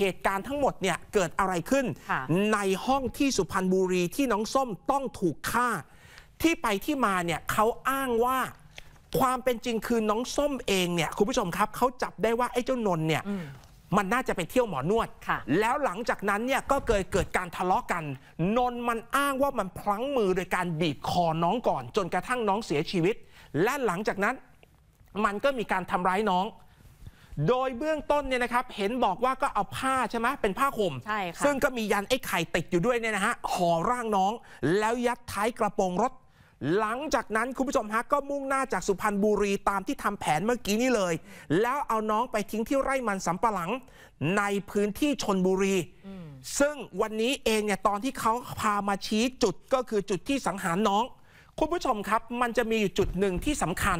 เหตุการณ์ทั้งหมดเนี่ยเกิดอะไรขึ้น ในห้องที่สุพรรณบุรีที่น้องส้มต้องถูกฆ่า ที่ไปที่มาเนี่ยเขาอ้างว่าความเป็นจริงคือน้องส้มเองเนี่ยคุณผู้ชมครับเขาจับได้ว่าไอ้เจ้านนเนี่ยมันน่าจะไปเที่ยวหมอนวด แล้วหลังจากนั้นเนี่ยก็เกิดเกิดการทะเลาะกัน นนมันอ้างว่ามันพลั้งมือโดยการบีบคอน้องก่อนจนกระทั่งน้องเสียชีวิต และหลังจากนั้นมันก็มีการทำร้ายน้องโดยเบื้องต้นเนี่ยนะครับเห็นบอกว่าก็เอาผ้าใช่ไหมเป็นผ้าห่มใช่ค่ะ ซึ่งก็มียันไอ้ไข่ติดอยู่ด้วยเนี่ยนะฮะห่อร่างน้อง แล้วยัดท้ายกระโปรงรถ หลังจากนั้นคุณผู้ชมฮะก็มุ่งหน้าจากสุพรรณบุรีตามที่ทำแผนเมื่อกี้นี้เลย แล้วเอาน้องไปทิ้งที่ไร่มันสำปะหลัง ในพื้นที่ชนบุรี ซึ่งวันนี้เองเนี่ยตอนที่เขาพามาชี้จุดก็คือจุดที่สังหารน้องคุณผู้ชมครับ มันจะมีอยู่จุดหนึ่งที่สำคัญ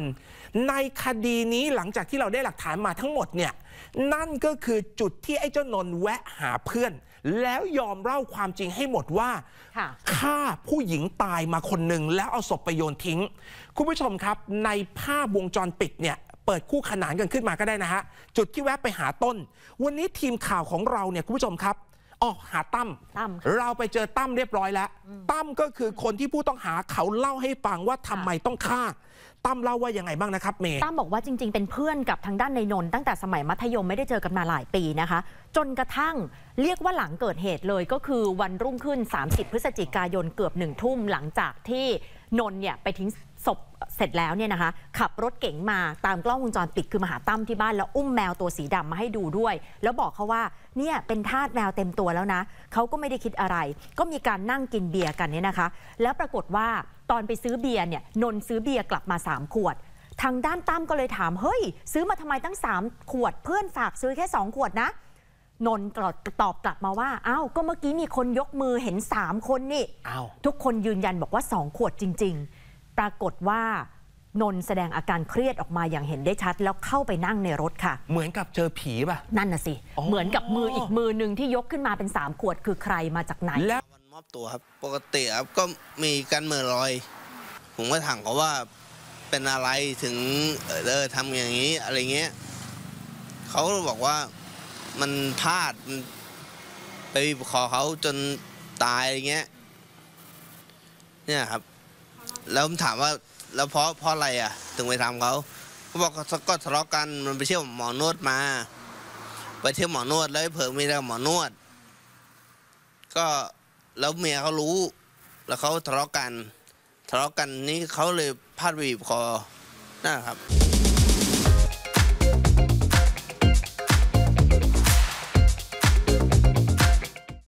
ในคดีนี้หลังจากที่เราได้หลักฐานมาทั้งหมดเนี่ยนั่นก็คือจุดที่ไอ้เจ้านนแวะหาเพื่อน แล้วยอมเล่าความจริงให้หมดว่าฆ่าผู้หญิงตายมาคนหนึ่งแล้วเอาศพไปโยนทิ้ง คุณผู้ชมครับในภาพวงจรปิดเนี่ย เปิดคู่ขนานกันขึ้นมาก็ได้นะฮะ จุดที่แวะไปหาต้น วันนี้ทีมข่าวของเราเนี่ยคุณผู้ชมครับอ๋อหาตั้ม เราไปเจอตั้มเรียบร้อยแล้ว ตั้มก็คือคนที่ผู้ต้องหาเขาเล่าให้ฟังว่าทำไมต้องฆ่า ตั้มเล่าว่ายังไงบ้างนะครับเมย์ตั้มบอกว่าจริง ๆ เป็นเพื่อนกับทางด้านในนนตั้งแต่สมัยมัธยมไม่ได้เจอกันมาหลายปีนะคะ จนกระทั่งเรียกว่าหลังเกิดเหตุเลยก็คือวันรุ่งขึ้น 30 พฤศจิกายนเกือบหนึ่งทุ่มหลังจากที่นนเนี่ยไปทิ้งศพเสร็จแล้วเนี่ยนะคะ ขับรถเก๋งมาตามกล้องวงจรปิด คือมาหาตั้มที่บ้านแล้วอุ้มแมวตัวสีดำมาให้ดูด้วย แล้วบอกเขาว่าเนี่ยเป็นทาสแมวเต็มตัวแล้วนะ เขาก็ไม่ได้คิดอะไร ก็มีการนั่งกินเบียร์กันเนี่ยนะคะ แล้วปรากฏว่าตอนไปซื้อเบียร์เนี่ยนนซื้อเบียร์ กลับมา 3 ขวด ทางด้านตั้มก็เลยถามเฮ้ย ซื้อมาทำไมตั้ง 3 ขวด เพื่อนฝากซื้อแค่2ขวดนะนนตอตอบกลับมาว่าอ้าวก็เมื่อกี้มีคนยกมือเห็น 3 คนนี่ทุกคนยืนยันบอกว่า2ขวดจริงๆปรากฏว่า นนแสดงอาการเครียดออกมาอย่างเห็นได้ชัด แล้วเข้าไปนั่งในรถค่ะ เหมือนกับเจอผีป่ะนั่นน่ะสิ เหมือนกับมืออีกมือหนึ่งที่ยกขึ้นมาเป็น3ขวด คือใครมาจากไหนแล้ววันมอบตัวครับ ปกติครับก็มีการเมือรอย ผมก็ถามเขาว่าเป็นอะไรถึง เออทำอย่างนี้ อะไรเงี้ยเขาบอกว่ามันพลาด ไปคอเขาจนตายอะไรเงี้ยเนี่ยครับแล้วผมถามว่าแล้วเพราะเพราะอะไรอ่ะ ถึงไปทำเขาเขาบอกก็ทะเลาะกันมันไปเที่ยวหมอนวดมา ไปเที่ยวหมอนวดแล้วเผลอมีแต่หมอนวดก็แล้วเมียเขารู้ แล้วเขาทะเลาะกันทะเลาะกันนี่เขาเลยพาดบีบคอนะครับ